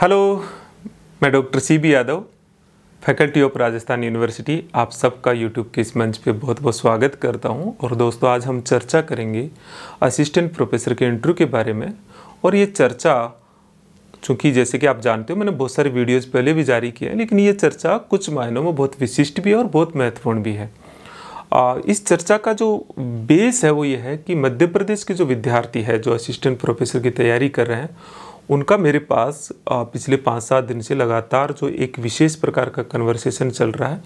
hello मैं doctor C B Yadav faculty of Rajasthan university आप सबका यूट्यूब के इस मंच पे बहुत बहुत स्वागत करता हूँ और दोस्तों आज हम चर्चा करेंगे असिस्टेंट प्रोफेसर के इंटरव्यू के बारे में और ये चर्चा चूँकि जैसे कि आप जानते हो मैंने बहुत सारे वीडियोज़ पहले भी जारी किए हैं लेकिन ये चर्चा कुछ मायनों में बहुत विशिष्ट भी है और बहुत महत्वपूर्ण भी है इस चर्चा का जो बेस है वो ये है कि मध्य प्रदेश के जो विद्यार्थी है जो असिस्टेंट प्रोफेसर की तैयारी कर रहे हैं उनका मेरे पास पिछले पाँच सात दिन से लगातार जो एक विशेष प्रकार का कन्वर्सेशन चल रहा है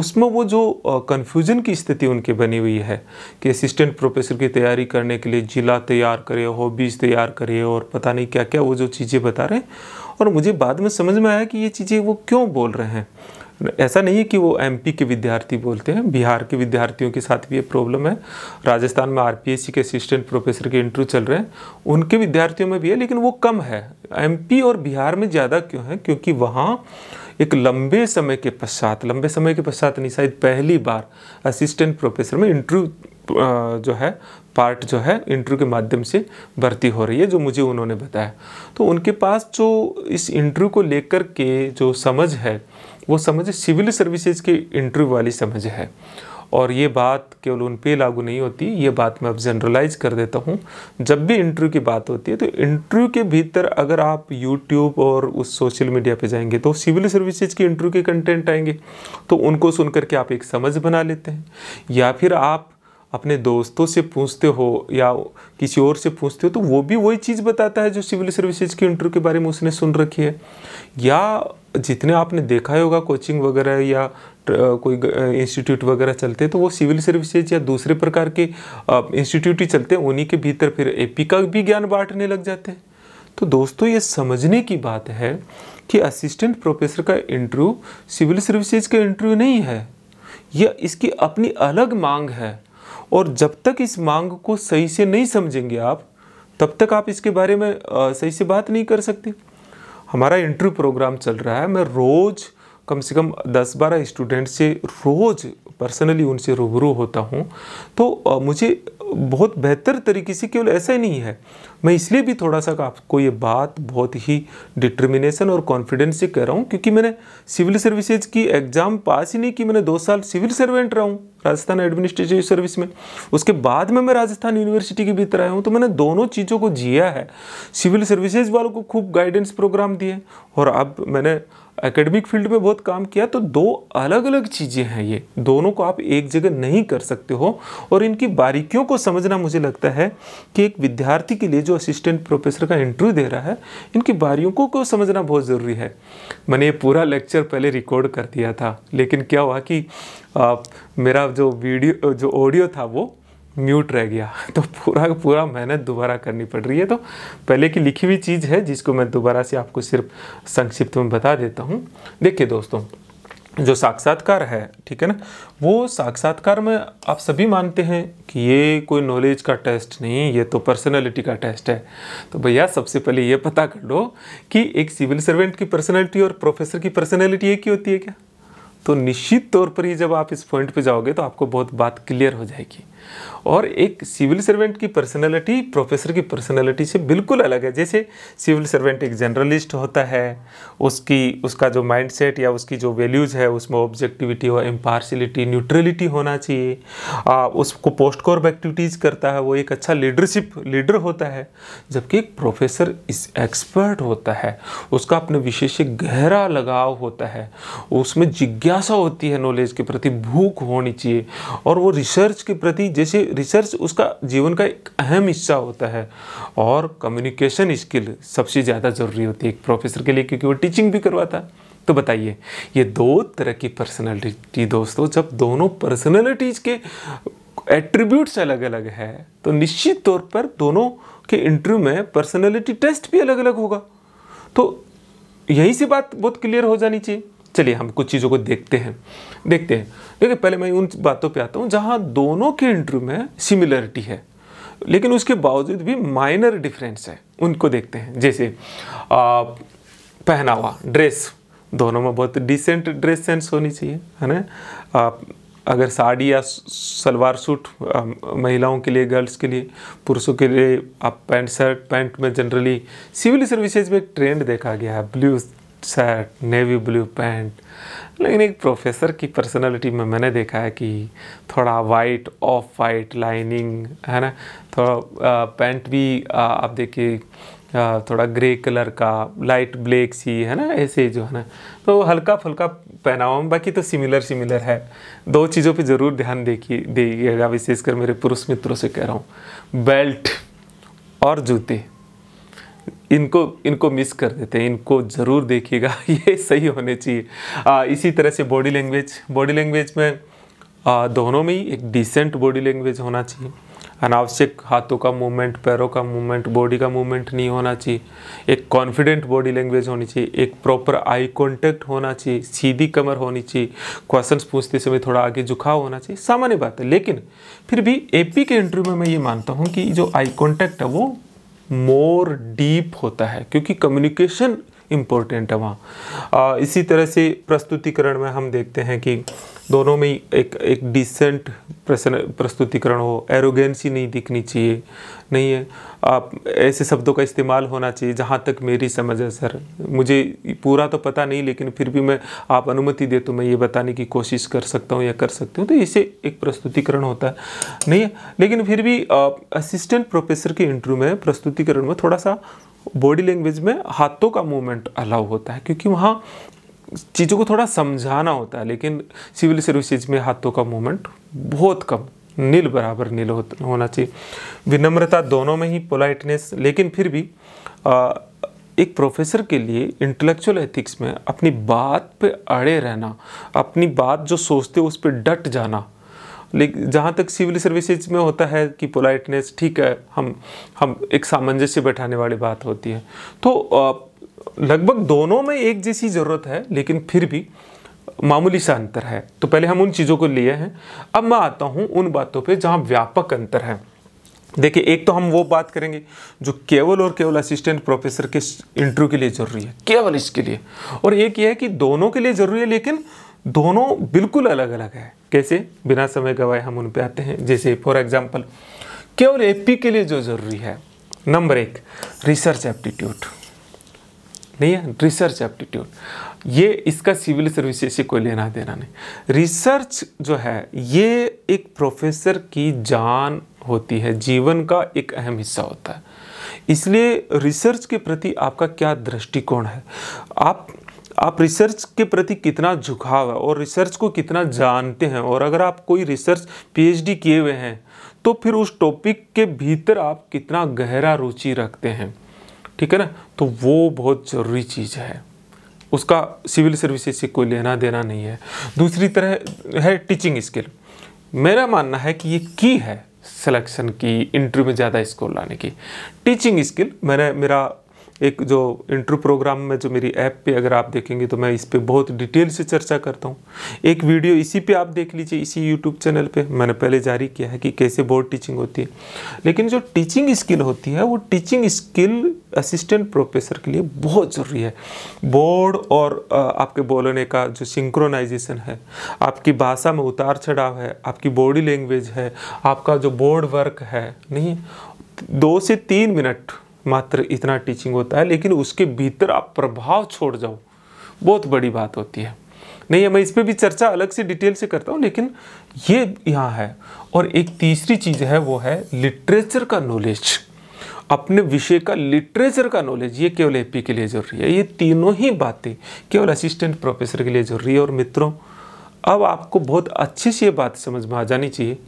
उसमें वो जो कन्फ्यूज़न की स्थिति उनकी बनी हुई है कि असिस्टेंट प्रोफेसर की तैयारी करने के लिए ज़िला तैयार करे हॉबीज़ तैयार करे और पता नहीं क्या क्या वो जो चीज़ें बता रहे हैं और मुझे बाद में समझ में आया कि ये चीज़ें वो क्यों बोल रहे हैं ऐसा नहीं है कि वो एमपी के विद्यार्थी बोलते हैं बिहार के विद्यार्थियों के साथ भी ये प्रॉब्लम है राजस्थान में आरपीएससी के असिस्टेंट प्रोफेसर के इंटरव्यू चल रहे हैं उनके विद्यार्थियों में भी है लेकिन वो कम है एमपी और बिहार में ज़्यादा क्यों है क्योंकि वहाँ एक लंबे समय के पश्चात लंबे समय के पश्चात नहीं शायद पहली बार असिस्टेंट प्रोफेसर में इंटरव्यू जो है पार्ट जो है इंटरव्यू के माध्यम से भर्ती हो रही है जो मुझे उन्होंने बताया तो उनके पास जो इस इंटरव्यू को लेकर के जो समझ है वो समझ सिविल सर्विसेज के इंटरव्यू वाली समझ है और ये बात केवल उन पर लागू नहीं होती ये बात मैं अब जनरलाइज कर देता हूँ जब भी इंटरव्यू की बात होती है तो इंटरव्यू के भीतर अगर आप यूट्यूब और उस सोशल मीडिया पे जाएंगे तो सिविल सर्विसेज के इंटरव्यू के कंटेंट आएंगे तो उनको सुन करके आप एक समझ बना लेते हैं या फिर आप अपने दोस्तों से पूछते हो या किसी और से पूछते हो तो वो भी वही चीज़ बताता है जो सिविल सर्विसेज के इंटरव्यू के बारे में उसने सुन रखी है या जितने आपने देखा होगा कोचिंग वगैरह या कोई इंस्टीट्यूट वगैरह चलते हैं तो वो सिविल सर्विसेज या दूसरे प्रकार के इंस्टीट्यूट ही चलते हैं उन्हीं के भीतर फिर एपी का भी ज्ञान बांटने लग जाते हैं तो दोस्तों ये समझने की बात है कि असिस्टेंट प्रोफेसर का इंटरव्यू सिविल सर्विसेज का इंटरव्यू नहीं है यह इसकी अपनी अलग मांग है और जब तक इस मांग को सही से नहीं समझेंगे आप तब तक आप इसके बारे में सही से बात नहीं कर सकते हमारा इंटरव्यू प्रोग्राम चल रहा है मैं रोज़ कम से कम दस बारह स्टूडेंट से रोज़ पर्सनली उनसे रूबरू होता हूँ तो मुझे बहुत बेहतर तरीके से केवल ऐसा ही नहीं है मैं इसलिए भी थोड़ा सा आपको ये बात बहुत ही डिटर्मिनेशन और कॉन्फिडेंस से कह रहा हूँ क्योंकि मैंने सिविल सर्विसेज की एग्ज़ाम पास ही नहीं की मैंने दो साल सिविल सर्वेंट रहा हूँ राजस्थान एडमिनिस्ट्रेटिव सर्विस में उसके बाद में मैं राजस्थान यूनिवर्सिटी के भीतर आया हूँ तो मैंने दोनों चीज़ों को जिया है सिविल सर्विसेज वालों को खूब गाइडेंस प्रोग्राम दिए और अब मैंने एकेडमिक फील्ड में बहुत काम किया तो दो अलग अलग चीज़ें हैं ये दोनों को आप एक जगह नहीं कर सकते हो और इनकी बारीकियों को समझना मुझे लगता है कि एक विद्यार्थी के लिए जो असिस्टेंट प्रोफेसर का इंटरव्यू दे रहा है इनकी बारियों को, को समझना बहुत ज़रूरी है मैंने ये पूरा लेक्चर पहले रिकॉर्ड कर दिया था लेकिन क्या हुआ कि आ, मेरा जो वीडियो जो ऑडियो था वो म्यूट रह गया तो पूरा पूरा मेहनत दोबारा करनी पड़ रही है तो पहले की लिखी हुई चीज़ है जिसको मैं दोबारा से आपको सिर्फ संक्षिप्त में बता देता हूँ देखिए दोस्तों जो साक्षात्कार है ठीक है ना वो साक्षात्कार में आप सभी मानते हैं कि ये कोई नॉलेज का टेस्ट नहीं ये तो पर्सनालिटी का टेस्ट है तो भैया सबसे पहले ये पता कर लो कि एक सिविल सर्वेंट की पर्सनालिटी और प्रोफेसर की पर्सनालिटी एक ही होती है क्या तो निश्चित तौर पर ही जब आप इस पॉइंट पे जाओगे तो आपको बहुत बात क्लियर हो जाएगी और एक सिविल सर्वेंट की पर्सनैलिटी प्रोफेसर की पर्सनैलिटी से बिल्कुल अलग है जैसे सिविल सर्वेंट एक जर्नलिस्ट होता है उसकी उसका जो माइंडसेट या उसकी जो वैल्यूज़ है उसमें ऑब्जेक्टिविटी और इम्पार्शलिटी न्यूट्रलिटी होना चाहिए उसको पोस्ट कॉर्ब एक्टिविटीज़ करता है वो एक अच्छा लीडरशिप लीडर होता है जबकि एक प्रोफेसर इस एक्सपर्ट होता है उसका अपने विषय से गहरा लगाव होता है उसमें जिज्ञासा होती है नॉलेज के प्रति भूख होनी चाहिए और वो रिसर्च के प्रति जैसे रिसर्च उसका जीवन का एक अहम हिस्सा होता है और कम्युनिकेशन स्किल सबसे ज़्यादा ज़रूरी होती है एक प्रोफेसर के लिए क्योंकि वो टीचिंग भी करवाता है तो बताइए ये दो तरह की पर्सनैलिटी दोस्तों जब दोनों पर्सनैलिटीज़ के एट्रीब्यूट्स अलग अलग है तो निश्चित तौर पर दोनों के इंटरव्यू में पर्सनैलिटी टेस्ट भी अलग अलग होगा तो यही से बात बहुत क्लियर हो जानी चाहिए चलिए हम कुछ चीज़ों को देखते हैं देखते हैं देखिए पहले मैं उन बातों पे आता हूँ जहाँ दोनों के इंटरव्यू में सिमिलरिटी है लेकिन उसके बावजूद भी माइनर डिफरेंस है उनको देखते हैं जैसे आ, पहनावा ड्रेस दोनों में बहुत डिसेंट ड्रेस सेंस होनी चाहिए है ना अगर साड़ी या सलवार सूट महिलाओं के लिए गर्ल्स के लिए पुरुषों के लिए आप पैंट शर्ट पैंट में जनरली सिविल सर्विसेज में ट्रेंड देखा गया है blue shirt navy blue pant लेकिन एक प्रोफेसर की पर्सनालिटी में मैंने देखा है कि थोड़ा वाइट ऑफ वाइट लाइनिंग है ना थोड़ा पैंट भी आप देखिए थोड़ा ग्रे कलर का लाइट ब्लैक सी है ना ऐसे जो है ना तो हल्का फुल्का पहनावा में बाकी तो सिमिलर सिमिलर है दो चीज़ों पे ज़रूर ध्यान देखिए दीजिएगा विशेषकर मेरे पुरुष मित्रों से कह रहा हूँ बेल्ट और जूते इनको इनको मिस कर देते हैं इनको ज़रूर देखिएगा ये सही होने चाहिए आ, इसी तरह से बॉडी लैंग्वेज बॉडी लैंग्वेज में आ, दोनों में ही एक डिसेंट बॉडी लैंग्वेज होना चाहिए अनावश्यक हाथों का मूवमेंट पैरों का मूवमेंट बॉडी का मूवमेंट नहीं होना चाहिए एक कॉन्फिडेंट बॉडी लैंग्वेज होनी चाहिए एक प्रॉपर आई कॉन्टैक्ट होना चाहिए सीधी कमर होनी चाहिए क्वेश्चंस पूछते समय थोड़ा आगे झुकाव होना चाहिए सामान्य बात है लेकिन फिर भी एपी के इंटरव्यू में मैं ये मानता हूँ कि जो आई कॉन्टैक्ट है वो मोर डीप होता है क्योंकि कम्युनिकेशन इम्पोर्टेंट है वहाँ इसी तरह से प्रस्तुतिकरण में हम देखते हैं कि दोनों में एक एक डिसेंट प्रस्तुतिकरण हो एरोगेंसी नहीं दिखनी चाहिए नहीं है आप ऐसे शब्दों का इस्तेमाल होना चाहिए जहाँ तक मेरी समझ है सर मुझे पूरा तो पता नहीं लेकिन फिर भी मैं आप अनुमति दे तो मैं ये बताने की कोशिश कर सकता हूँ या कर सकती हूँ तो इसे एक प्रस्तुतिकरण होता है नहीं है लेकिन फिर भी असिस्टेंट प्रोफेसर के इंटरव्यू में प्रस्तुतिकरण में थोड़ा सा बॉडी लैंग्वेज में हाथों का मूवमेंट अलाउ होता है क्योंकि वहाँ चीज़ों को थोड़ा समझाना होता है लेकिन सिविल सर्विसेज में हाथों का मूवमेंट बहुत कम नील बराबर नील हो, होना चाहिए विनम्रता दोनों में ही पोलाइटनेस लेकिन फिर भी आ, एक प्रोफेसर के लिए इंटेलेक्चुअल एथिक्स में अपनी बात पे अड़े रहना अपनी बात जो सोचते हो उस पर डट जाना लेकिन जहाँ तक सिविल सर्विसेज में होता है कि पोलाइटनेस ठीक है हम हम एक सामंजस्य बैठाने वाली बात होती है तो लगभग दोनों में एक जैसी ज़रूरत है लेकिन फिर भी मामूली सा अंतर है तो पहले हम उन चीज़ों को लिए हैं अब मैं आता हूँ उन बातों पे जहाँ व्यापक अंतर है देखिए एक तो हम वो बात करेंगे जो केवल और केवल असिस्टेंट प्रोफेसर के इंटरव्यू के लिए ज़रूरी है केवल इसके लिए और एक ये है कि दोनों के लिए ज़रूरी है लेकिन दोनों बिल्कुल अलग अलग है कैसे बिना समय गवाए हम उन पे आते हैं जैसे फॉर एग्जाम्पल केवल एपी के लिए जो ज़रूरी है नंबर एक रिसर्च एप्टीट्यूड नहीं है रिसर्च एप्टीट्यूड ये इसका सिविल सर्विसेज से कोई लेना देना नहीं रिसर्च जो है ये एक प्रोफेसर की जान होती है जीवन का एक अहम हिस्सा होता है इसलिए रिसर्च के प्रति आपका क्या दृष्टिकोण है आप आप रिसर्च के प्रति कितना झुकाव है और रिसर्च को कितना जानते हैं और अगर आप कोई रिसर्च पीएचडी किए हुए हैं तो फिर उस टॉपिक के भीतर आप कितना गहरा रुचि रखते हैं ठीक है ना तो वो बहुत ज़रूरी चीज़ है उसका सिविल सर्विसेज से कोई लेना देना नहीं है दूसरी तरह है टीचिंग स्किल मेरा मानना है कि ये की है सिलेक्शन की इंटरव्यू में ज़्यादा स्कोर लाने की टीचिंग स्किल मैंने मेरा एक जो इंटरव्यू प्रोग्राम में जो मेरी ऐप पे अगर आप देखेंगे तो मैं इस पर बहुत डिटेल से चर्चा करता हूँ एक वीडियो इसी पे आप देख लीजिए इसी यूट्यूब चैनल पे मैंने पहले जारी किया है कि कैसे बोर्ड टीचिंग होती है लेकिन जो टीचिंग स्किल होती है वो टीचिंग स्किल असिस्टेंट प्रोफेसर के लिए बहुत ज़रूरी है बोर्ड और आपके बोलने का जो सिंक्रोनाइजेशन है आपकी भाषा में उतार चढ़ाव है आपकी बॉडी लैंग्वेज है आपका जो बोर्ड वर्क है नहीं दो से तीन मिनट मात्र इतना टीचिंग होता है लेकिन उसके भीतर आप प्रभाव छोड़ जाओ बहुत बड़ी बात होती है नहीं है मैं इस पर भी चर्चा अलग से डिटेल से करता हूँ लेकिन ये यहाँ है और एक तीसरी चीज़ है वो है लिटरेचर का नॉलेज अपने विषय का लिटरेचर का नॉलेज ये केवल एपी के लिए ज़रूरी है ये तीनों ही बातें केवल असिस्टेंट प्रोफेसर के लिए ज़रूरी है और मित्रों अब आपको बहुत अच्छे से ये बात समझ में आ जानी चाहिए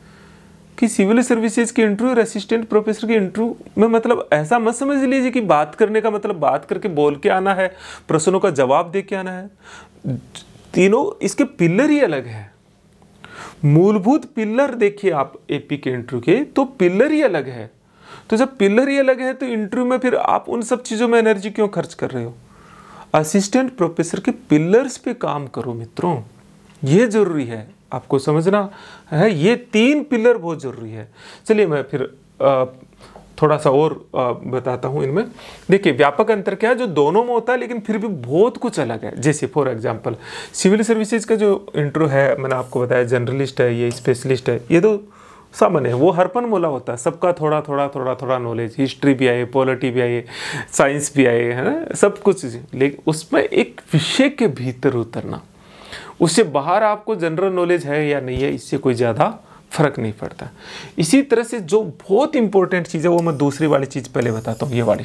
कि सिविल सर्विसेज के इंटरव्यू और असिस्टेंट प्रोफेसर के इंटरव्यू में मतलब ऐसा मत समझ लीजिए कि बात करने का मतलब बात करके बोल के आना है प्रश्नों का जवाब दे के आना है तीनों इसके पिलर ही अलग है मूलभूत पिलर देखिए आप एपी के इंटरव्यू के तो पिलर ही अलग है तो जब पिलर ही अलग है तो इंटरव्यू में फिर आप उन सब चीज़ों में एनर्जी क्यों खर्च कर रहे हो असिस्टेंट प्रोफेसर के पिलर्स पे काम करो मित्रों ये जरूरी है आपको समझना है ये तीन पिलर बहुत ज़रूरी है चलिए मैं फिर आ, थोड़ा सा और आ, बताता हूँ इनमें देखिए व्यापक अंतर क्या है जो दोनों में होता है लेकिन फिर भी बहुत कुछ अलग है जैसे फॉर एग्जांपल सिविल सर्विसेज का जो इंट्रो है मैंने आपको बताया जर्नलिस्ट है ये स्पेशलिस्ट है ये तो सामान्य है वो हरपन मोला होता है सबका थोड़ा थोड़ा थोड़ा थोड़ा नॉलेज हिस्ट्री भी आए पॉलिटी भी आए साइंस भी आए है ना सब कुछ लेकिन उसमें एक विषय के भीतर उतरना उससे बाहर आपको जनरल नॉलेज है या नहीं है इससे कोई ज़्यादा फर्क नहीं पड़ता इसी तरह से जो बहुत इंपॉर्टेंट चीज़ है वो मैं दूसरी वाली चीज़ पहले बताता हूँ ये वाली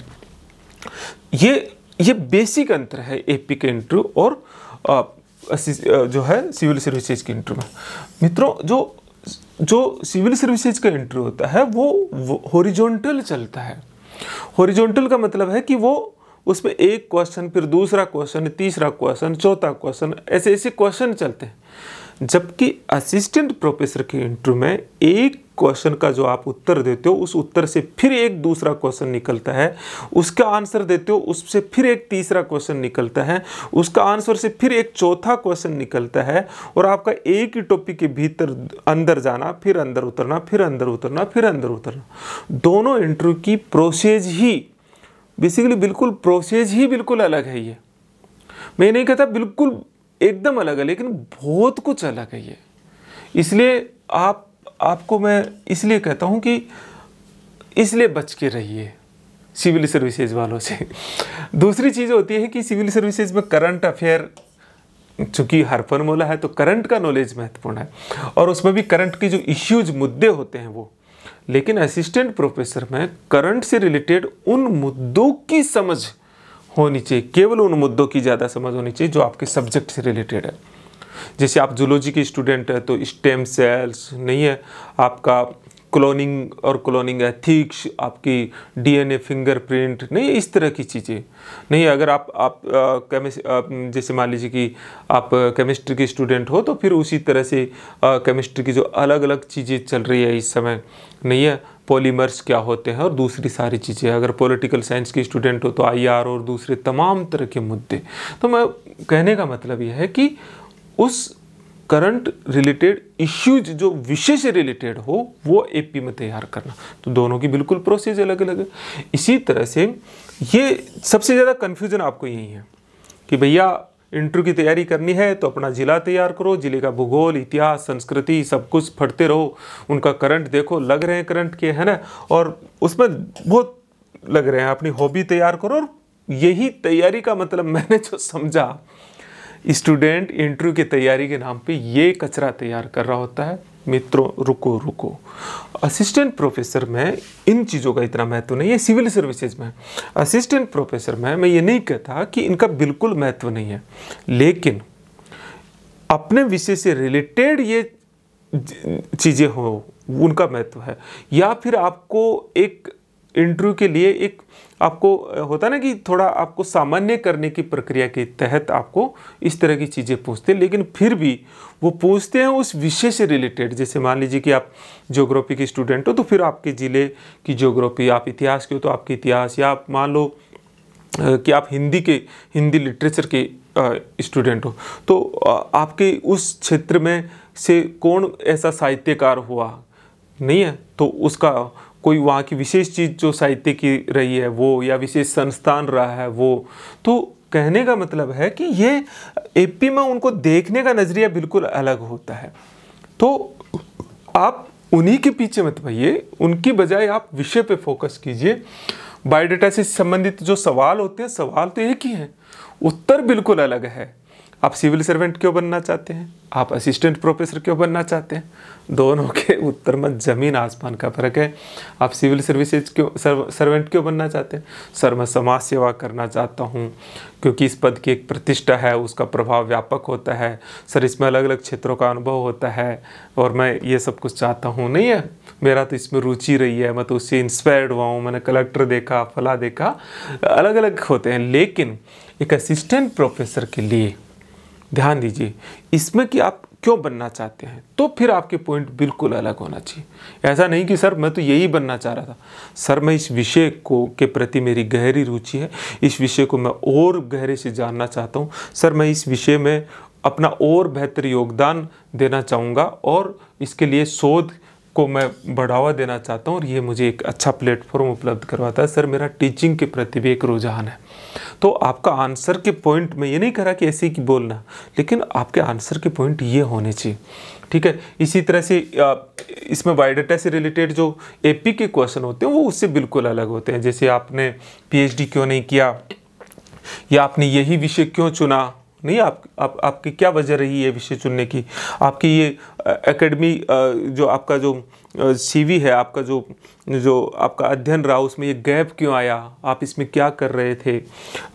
ये ये बेसिक अंतर है एपी के इंटरव्यू और आ, जो है सिविल सर्विसेज के इंटरव्यू में मित्रों जो जो सिविल सर्विसेज का इंटरव्यू होता है वो हॉरिजॉन्टल चलता है हॉरिजॉन्टल का मतलब है कि वो उसमें एक क्वेश्चन फिर दूसरा क्वेश्चन तीसरा क्वेश्चन चौथा क्वेश्चन ऐसे ऐसे क्वेश्चन चलते हैं जबकि असिस्टेंट प्रोफेसर के इंटरव्यू में एक क्वेश्चन का जो आप उत्तर देते हो उस उत्तर से फिर एक दूसरा क्वेश्चन निकलता है उसका आंसर देते हो उससे फिर एक तीसरा क्वेश्चन निकलता है उसका आंसर से फिर एक चौथा क्वेश्चन निकलता है और आपका एक ही टॉपिक के भीतर अंदर जाना फिर अंदर उतरना फिर अंदर उतरना फिर अंदर उतरना दोनों इंटरव्यू की प्रोसेज ही बेसिकली बिल्कुल प्रोसेस ही बिल्कुल अलग है ये मैं नहीं कहता बिल्कुल एकदम अलग है लेकिन बहुत कुछ अलग है ये इसलिए आप आपको मैं इसलिए कहता हूँ कि इसलिए बच के रहिए सिविल सर्विसेज वालों से दूसरी चीज़ होती है कि सिविल सर्विसेज में करंट अफेयर चूँकि हर फॉर्मूला है तो करंट का नॉलेज महत्वपूर्ण है और उसमें भी करंट के जो इश्यूज मुद्दे होते हैं वो लेकिन असिस्टेंट प्रोफेसर में करंट से रिलेटेड उन मुद्दों की समझ होनी चाहिए केवल उन मुद्दों की ज़्यादा समझ होनी चाहिए जो आपके सब्जेक्ट से रिलेटेड है जैसे आप जूलॉजी के स्टूडेंट हैं तो स्टेम सेल्स नहीं है आपका क्लोनिंग और क्लोनिंग एथिक्स आपकी डीएनए फिंगरप्रिंट नहीं इस तरह की चीज़ें नहीं अगर आप आप केमिस्ट्री जैसे मान लीजिए कि आप केमिस्ट्री के स्टूडेंट हो तो फिर उसी तरह से केमिस्ट्री की जो अलग अलग चीज़ें चल रही है इस समय नहीं है पॉलीमर्स क्या होते हैं और दूसरी सारी चीज़ें अगर पॉलिटिकल साइंस के स्टूडेंट हो तो आई और दूसरे तमाम तरह के मुद्दे तो मैं कहने का मतलब यह है कि उस करंट रिलेटेड इश्यूज जो विषय से रिलेटेड हो वो एपी में तैयार करना तो दोनों की बिल्कुल प्रोसेस अलग अलग है इसी तरह से ये सबसे ज़्यादा कन्फ्यूज़न आपको यही है कि भैया इंटरव्यू की तैयारी करनी है तो अपना ज़िला तैयार करो ज़िले का भूगोल इतिहास संस्कृति सब कुछ पढ़ते रहो उनका करंट देखो लग रहे हैं करंट के है ना और उसमें बहुत लग रहे हैं अपनी हॉबी तैयार करो और यही तैयारी का मतलब मैंने जो समझा स्टूडेंट इंटरव्यू की तैयारी के नाम पे ये कचरा तैयार कर रहा होता है मित्रों रुको रुको असिस्टेंट प्रोफेसर में इन चीज़ों का इतना महत्व नहीं है सिविल सर्विसेज में असिस्टेंट प्रोफेसर में मैं ये नहीं कहता कि इनका बिल्कुल महत्व नहीं है लेकिन अपने विषय से रिलेटेड ये चीज़ें हो उनका महत्व है या फिर आपको एक इंटरव्यू के लिए एक आपको होता ना कि थोड़ा आपको सामान्य करने की प्रक्रिया के तहत आपको इस तरह की चीज़ें पूछते हैं लेकिन फिर भी वो पूछते हैं उस विषय से रिलेटेड जैसे मान लीजिए कि आप ज्योग्राफी के स्टूडेंट हो तो फिर आपके ज़िले की ज्योग्राफी आप इतिहास के हो तो आपके इतिहास या आप मान लो कि आप हिंदी के हिंदी लिटरेचर के स्टूडेंट हो तो आपके उस क्षेत्र में से कौन ऐसा साहित्यकार हुआ नहीं है तो उसका कोई वहाँ की विशेष चीज़ जो साहित्य की रही है वो या विशेष संस्थान रहा है वो तो कहने का मतलब है कि ये एपी में उनको देखने का नज़रिया बिल्कुल अलग होता है तो आप उन्हीं के पीछे मत भइए उनकी बजाय आप विषय पे फोकस कीजिए बायोडाटा से संबंधित जो सवाल होते हैं सवाल तो एक ही हैं उत्तर बिल्कुल अलग है आप सिविल सर्वेंट क्यों बनना चाहते हैं आप असिस्टेंट प्रोफेसर क्यों बनना चाहते हैं दोनों के उत्तर में ज़मीन आसमान का फर्क है आप सिविल सर्विसेज क्यों सर्व, सर्वेंट क्यों बनना चाहते हैं सर मैं समाज सेवा करना चाहता हूँ क्योंकि इस पद की एक प्रतिष्ठा है उसका प्रभाव व्यापक होता है सर इसमें अलग अलग क्षेत्रों का अनुभव होता है और मैं ये सब कुछ चाहता हूँ नहीं है मेरा तो इसमें रुचि रही है मैं तो उससे इंस्पायर्ड हुआ हूँ मैंने कलेक्टर देखा फला देखा अलग अलग होते हैं लेकिन एक असिस्टेंट प्रोफेसर के लिए ध्यान दीजिए इसमें कि आप क्यों बनना चाहते हैं तो फिर आपके पॉइंट बिल्कुल अलग होना चाहिए ऐसा नहीं कि सर मैं तो यही बनना चाह रहा था सर मैं इस विषय को के प्रति मेरी गहरी रुचि है इस विषय को मैं और गहरे से जानना चाहता हूँ सर मैं इस विषय में अपना और बेहतर योगदान देना चाहूँगा और इसके लिए शोध को मैं बढ़ावा देना चाहता हूँ और ये मुझे एक अच्छा प्लेटफॉर्म उपलब्ध करवाता है सर मेरा टीचिंग के प्रति भी एक रुझान है तो आपका आंसर के पॉइंट में ये नहीं कह रहा कि ऐसे ही बोलना लेकिन आपके आंसर के पॉइंट ये होने चाहिए ठीक है इसी तरह से इसमें बायोडाटा से रिलेटेड जो एपी के क्वेश्चन होते हैं वो उससे बिल्कुल अलग होते हैं जैसे आपने पीएचडी क्यों नहीं किया या आपने यही विषय क्यों चुना नहीं आप, आप आपकी क्या वजह रही ये विषय चुनने की आपकी ये एकेडमी जो आपका जो सीवी है आपका जो जो आपका अध्ययन रहा उसमें ये गैप क्यों आया आप इसमें क्या कर रहे थे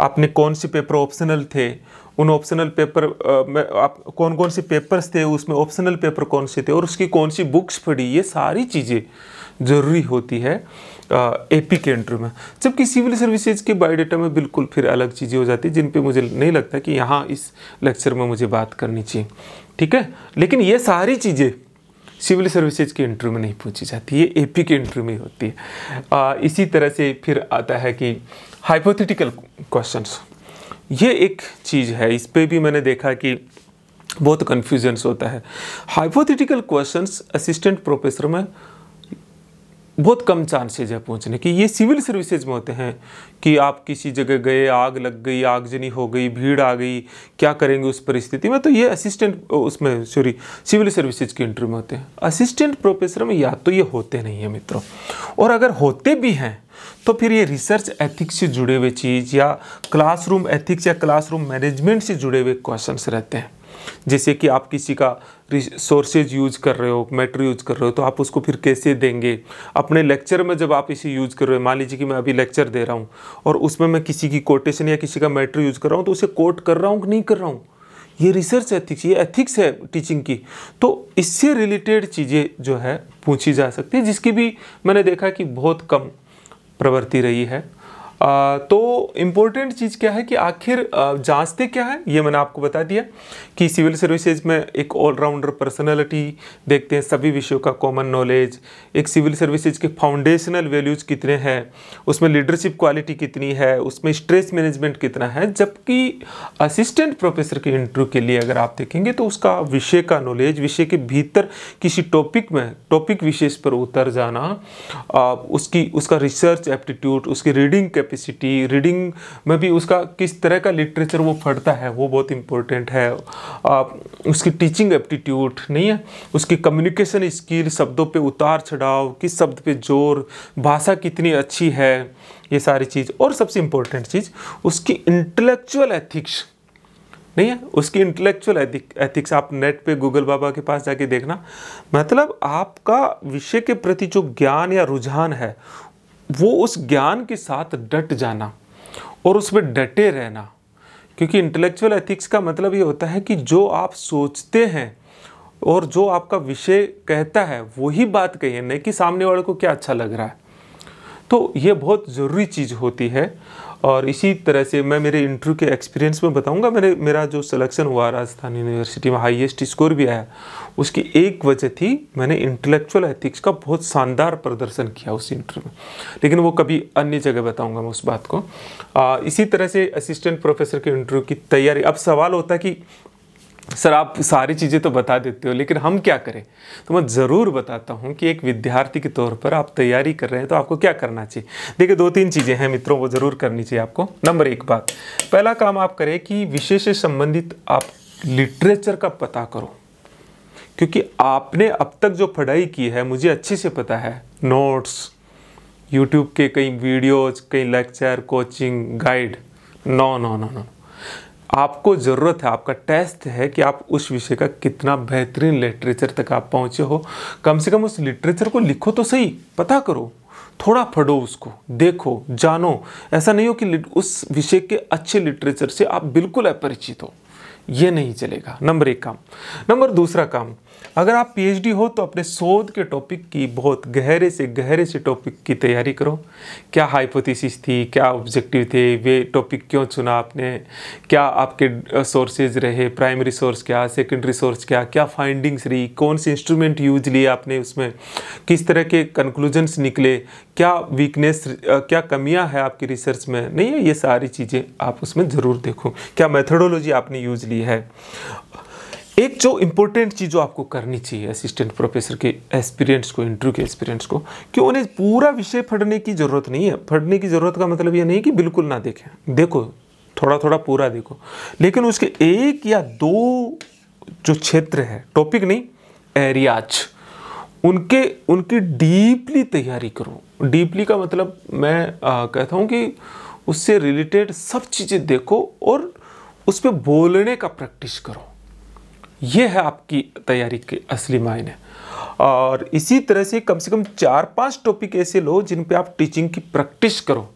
आपने कौन से पेपर ऑप्शनल थे उन ऑप्शनल पेपर में आप कौन कौन से पेपर्स थे उसमें ऑप्शनल पेपर कौन से थे और उसकी कौन सी बुक्स पढ़ी ये सारी चीज़ें ज़रूरी होती है एपी के इंटरव्यू में जबकि सिविल सर्विसेज के बायोडाटा में बिल्कुल फिर अलग चीज़ें हो जाती है जिन पे मुझे नहीं लगता कि यहाँ इस लेक्चर में मुझे बात करनी चाहिए ठीक है लेकिन ये सारी चीज़ें सिविल सर्विसेज के इंटरव्यू में नहीं पूछी जाती ये एपी के इंटरव्यू में होती है आ, इसी तरह से फिर आता है कि हाइपोथेटिकल क्वेश्चंस ये एक चीज़ है इस पर भी मैंने देखा कि बहुत कन्फ्यूजन्स होता है हाइपोथेटिकल क्वेश्चंस असिस्टेंट प्रोफेसर में बहुत कम चांसेज है पहुंचने की ये सिविल सर्विसेज में होते हैं कि आप किसी जगह गए आग लग गई आगजनी हो गई भीड़ आ गई क्या करेंगे उस परिस्थिति में तो ये असिस्टेंट उसमें सॉरी सिविल सर्विसेज के इंटरव्यू में होते हैं असिस्टेंट प्रोफेसर में या तो ये होते नहीं हैं मित्रों और अगर होते भी हैं तो फिर ये रिसर्च एथिक्स से जुड़े हुए चीज़ या क्लासरूम एथिक्स या क्लासरूम मैनेजमेंट से जुड़े हुए क्वेश्चन रहते हैं जैसे कि आप किसी का रिसोर्सेज यूज कर रहे हो मैटर यूज कर रहे हो तो आप उसको फिर कैसे देंगे अपने लेक्चर में जब आप इसे यूज कर रहे हो मान लीजिए कि मैं अभी लेक्चर दे रहा हूँ और उसमें मैं किसी की कोटेशन या किसी का मैटर यूज कर रहा हूँ तो उसे कोट कर रहा हूँ कि नहीं कर रहा हूँ ये रिसर्च एथिक्स ये एथिक्स है टीचिंग की तो इससे रिलेटेड चीज़ें जो है पूछी जा सकती है जिसकी भी मैंने देखा कि बहुत कम प्रवृत्ति रही है आ, तो इम्पोर्टेंट चीज़ क्या है कि आखिर जांचते क्या है ये मैंने आपको बता दिया कि सिविल सर्विसेज में एक ऑलराउंडर पर्सनैलिटी देखते हैं सभी विषयों का कॉमन नॉलेज एक सिविल सर्विसेज के फाउंडेशनल वैल्यूज़ कितने हैं उसमें लीडरशिप क्वालिटी कितनी है उसमें स्ट्रेस मैनेजमेंट कितना है जबकि असिस्टेंट प्रोफेसर के इंटरव्यू के लिए अगर आप देखेंगे तो उसका विषय का नॉलेज विषय के भीतर किसी टॉपिक में टॉपिक विशेष पर उतर जाना आ, उसकी उसका रिसर्च एप्टीट्यूड उसकी रीडिंग के कैपेसिटी रीडिंग में भी उसका किस तरह का लिटरेचर वो पढ़ता है वो बहुत इम्पोर्टेंट है आप उसकी टीचिंग एप्टीट्यूड नहीं है उसकी कम्युनिकेशन स्किल शब्दों पे उतार चढ़ाव किस शब्द पे जोर भाषा कितनी अच्छी है ये सारी चीज़ और सबसे इम्पोर्टेंट चीज़ उसकी इंटेलेक्चुअल एथिक्स नहीं है उसकी इंटेलेक्चुअल एथिक्स आप नेट पे गूगल बाबा के पास जाके देखना मतलब आपका विषय के प्रति जो ज्ञान या रुझान है वो उस ज्ञान के साथ डट जाना और उसमें डटे रहना क्योंकि इंटेलेक्चुअल एथिक्स का मतलब ये होता है कि जो आप सोचते हैं और जो आपका विषय कहता है वही बात कहिए नहीं कि सामने वाले को क्या अच्छा लग रहा है तो ये बहुत ज़रूरी चीज़ होती है और इसी तरह से मैं मेरे इंटरव्यू के एक्सपीरियंस में बताऊंगा मेरे मेरा जो सिलेक्शन हुआ राजस्थान यूनिवर्सिटी में हाईएस्ट स्कोर भी आया उसकी एक वजह थी मैंने इंटेलेक्चुअल एथिक्स का बहुत शानदार प्रदर्शन किया उस इंटरव्यू में लेकिन वो कभी अन्य जगह बताऊँगा मैं उस बात को आ, इसी तरह से असिस्टेंट प्रोफेसर के इंटरव्यू की तैयारी अब सवाल होता है कि सर आप सारी चीज़ें तो बता देते हो लेकिन हम क्या करें तो मैं ज़रूर बताता हूँ कि एक विद्यार्थी के तौर पर आप तैयारी कर रहे हैं तो आपको क्या करना चाहिए देखिए दो तीन चीज़ें हैं मित्रों वो ज़रूर करनी चाहिए आपको नंबर एक बात पहला काम आप करें कि विषय से संबंधित आप लिटरेचर का पता करो क्योंकि आपने अब तक जो पढ़ाई की है मुझे अच्छे से पता है नोट्स यूट्यूब के कई वीडियोज कई lecture coaching guide no no no no आपको ज़रूरत है आपका टेस्ट है कि आप उस विषय का कितना बेहतरीन लिटरेचर तक आप पहुँचे हो कम से कम उस लिटरेचर को लिखो तो सही पता करो थोड़ा फड़ो उसको देखो जानो ऐसा नहीं हो कि उस विषय के अच्छे लिटरेचर से आप बिल्कुल अपरिचित हो ये नहीं चलेगा नंबर एक काम नंबर दूसरा काम अगर आप पीएचडी हो तो अपने शोध के टॉपिक की बहुत गहरे से गहरे से टॉपिक की तैयारी करो क्या हाइपोथेसिस थी क्या ऑब्जेक्टिव थे वे टॉपिक क्यों चुना आपने क्या आपके सोर्सेज रहे प्राइमरी सोर्स क्या सेकेंडरी सोर्स क्या क्या फाइंडिंग्स रही कौन से इंस्ट्रूमेंट यूज लिए आपने उसमें किस तरह के कंक्लूजन्स निकले क्या वीकनेस क्या कमियाँ हैं आपकी रिसर्च में नहीं है ये सारी चीज़ें आप उसमें ज़रूर देखो क्या मेथडोलॉजी आपने यूज ली है एक जो इम्पोर्टेंट चीज़ जो आपको करनी चाहिए असिस्टेंट प्रोफेसर के एक्सपीरियंस को इंटरव्यू के एक्सपीरियंस को कि उन्हें पूरा विषय पढ़ने की ज़रूरत नहीं है पढ़ने की ज़रूरत का मतलब ये नहीं कि बिल्कुल ना देखें देखो थोड़ा थोड़ा पूरा देखो लेकिन उसके एक या दो जो क्षेत्र है टॉपिक नहीं एरियाज उनके उनकी डीपली तैयारी करो डीपली का मतलब मैं आ, कहता हूँ कि उससे रिलेटेड सब चीज़ें देखो और उस पर बोलने का प्रैक्टिस करो ये है आपकी तैयारी के असली मायने और इसी तरह से कम से कम चार पांच टॉपिक ऐसे लो जिन पे आप टीचिंग की प्रैक्टिस करो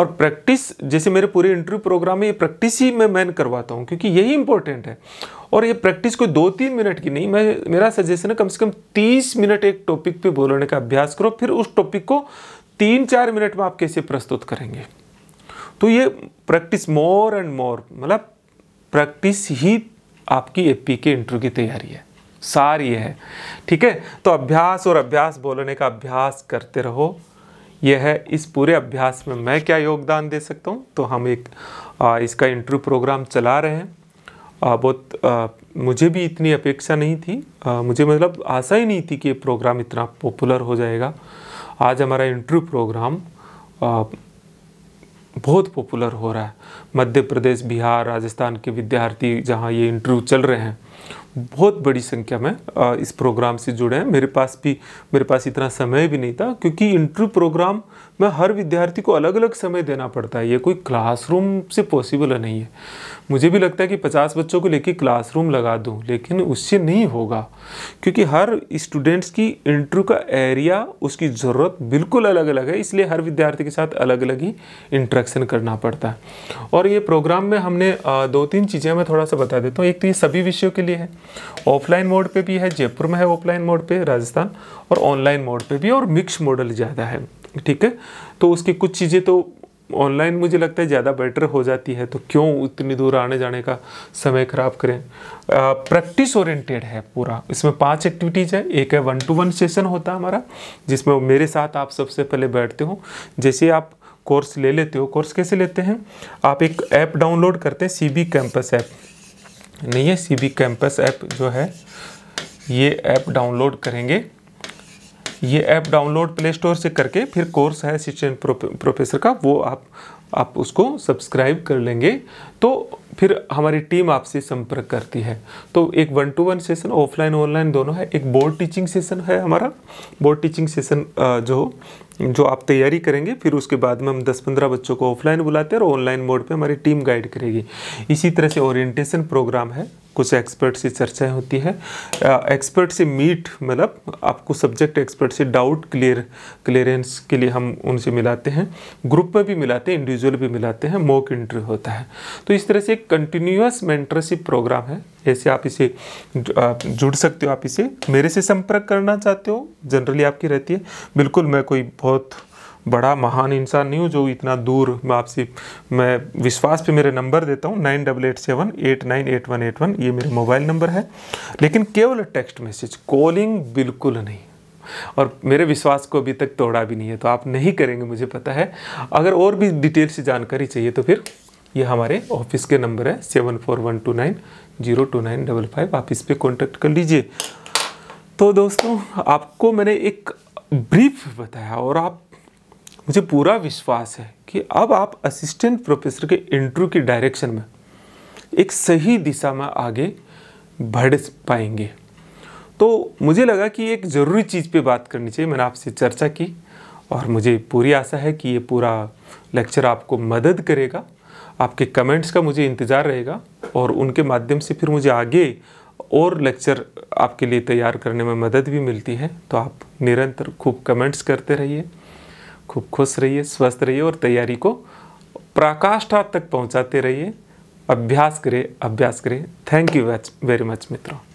और प्रैक्टिस जैसे मेरे पूरे इंटरव्यू प्रोग्राम में ये प्रैक्टिस ही मैं मैन करवाता हूँ क्योंकि यही इंपॉर्टेंट है और ये प्रैक्टिस कोई दो तीन मिनट की नहीं मैं मेरा सजेशन है कम से कम तीस मिनट एक टॉपिक पे बोलने का अभ्यास करो फिर उस टॉपिक को तीन चार मिनट में आप कैसे प्रस्तुत करेंगे तो ये प्रैक्टिस मोर एंड मोर मतलब प्रैक्टिस ही आपकी एपी के इंटरव्यू की तैयारी है सार ये है ठीक है तो अभ्यास और अभ्यास बोलने का अभ्यास करते रहो यह है इस पूरे अभ्यास में मैं क्या योगदान दे सकता हूँ तो हम एक आ, इसका इंटरव्यू प्रोग्राम चला रहे हैं आ, बहुत आ, मुझे भी इतनी अपेक्षा नहीं थी आ, मुझे मतलब आशा ही नहीं थी कि ये प्रोग्राम इतना पॉपुलर हो जाएगा आज हमारा इंटरव्यू प्रोग्राम बहुत पॉपुलर हो रहा है मध्य प्रदेश बिहार राजस्थान के विद्यार्थी जहाँ ये इंटरव्यू चल रहे हैं बहुत बड़ी संख्या में इस प्रोग्राम से जुड़े हैं मेरे पास भी मेरे पास इतना समय भी नहीं था क्योंकि इंटरव्यू प्रोग्राम में हर विद्यार्थी को अलग अलग समय देना पड़ता है ये कोई क्लासरूम से पॉसिबल नहीं है मुझे भी लगता है कि पचास बच्चों को लेके क्लासरूम लगा दूं लेकिन उससे नहीं होगा क्योंकि हर स्टूडेंट्स की इंटरव्यू का एरिया उसकी ज़रूरत बिल्कुल अलग अलग है इसलिए हर विद्यार्थी के साथ अलग अलग ही इंट्रैक्शन करना पड़ता है और ये प्रोग्राम में हमने दो तीन चीज़ें मैं थोड़ा सा बता देता हूँ एक तो ये सभी विषयों के लिए लिए है ऑफलाइन मोड पे भी है जयपुर में है ऑफलाइन मोड पे राजस्थान और ऑनलाइन मोड पे भी और मिक्स मॉडल ज़्यादा है ठीक है तो उसकी कुछ चीज़ें तो ऑनलाइन मुझे लगता है ज़्यादा बेटर हो जाती है तो क्यों इतनी दूर आने जाने का समय खराब करें प्रैक्टिस ओरिएंटेड है पूरा इसमें पांच एक्टिविटीज़ है एक है वन टू वन सेशन होता है हमारा जिसमें मेरे साथ आप सबसे पहले बैठते हो जैसे आप कोर्स ले लेते हो कोर्स कैसे लेते हैं आप एक ऐप डाउनलोड करते हैं सी कैंपस ऐप नहीं है सी बी कैंपस ऐप जो है ये ऐप डाउनलोड करेंगे ये ऐप डाउनलोड प्ले स्टोर से करके फिर कोर्स है असिस्टेंट प्रोफेसर का वो आप आप उसको सब्सक्राइब कर लेंगे तो फिर हमारी टीम आपसे संपर्क करती है तो एक one to one session offline online दोनों है एक बोर्ड टीचिंग सेशन है हमारा बोर्ड टीचिंग सेशन जो जो आप तैयारी करेंगे फिर उसके बाद में हम 10-15 बच्चों को ऑफलाइन बुलाते हैं और ऑनलाइन मोड पे हमारी टीम गाइड करेगी इसी तरह से ओरिएंटेशन प्रोग्राम है कुछ एक्सपर्ट से चर्चाएं होती है एक्सपर्ट से मीट मतलब आपको सब्जेक्ट एक्सपर्ट से डाउट क्लियर क्लियरेंस के लिए हम उनसे मिलाते हैं ग्रुप में भी मिलाते हैं इंडिविजुअल भी मिलाते हैं मॉक इंटरव्यू होता है तो इस तरह से एक कंटिन्यूस मेंटरशिप प्रोग्राम है ऐसे आप इसे जुड़ सकते हो आप इसे मेरे से संपर्क करना चाहते हो जनरली आपकी रहती है बिल्कुल मैं कोई बहुत बड़ा महान इंसान नहीं हूँ जो इतना दूर मैं आपसे मैं विश्वास पे मेरे नंबर देता हूँ nine double eight seven eight nine eight one eight one ये मेरा मोबाइल नंबर है लेकिन केवल टेक्स्ट मैसेज कॉलिंग बिल्कुल नहीं और मेरे विश्वास को अभी तक तोड़ा भी नहीं है तो आप नहीं करेंगे मुझे पता है अगर और भी डिटेल से जानकारी चाहिए तो फिर ये हमारे ऑफिस के नंबर है seven four one two nine zero two nine double five आप इस पर कॉन्टेक्ट कर लीजिए तो दोस्तों आपको मैंने एक ब्रीफ बताया और आप मुझे पूरा विश्वास है कि अब आप असिस्टेंट प्रोफेसर के इंटरव्यू की डायरेक्शन में एक सही दिशा में आगे बढ़ पाएंगे तो मुझे लगा कि एक ज़रूरी चीज़ पे बात करनी चाहिए मैंने आपसे चर्चा की और मुझे पूरी आशा है कि ये पूरा लेक्चर आपको मदद करेगा आपके कमेंट्स का मुझे इंतज़ार रहेगा और उनके माध्यम से फिर मुझे आगे और लेक्चर आपके लिए तैयार करने में मदद भी मिलती है तो आप निरंतर खूब कमेंट्स करते रहिए खूब खुश रहिए स्वस्थ रहिए और तैयारी को प्राकाष्ठा तक पहुंचाते रहिए अभ्यास करें अभ्यास करें थैंक यू वेरी मच मित्रों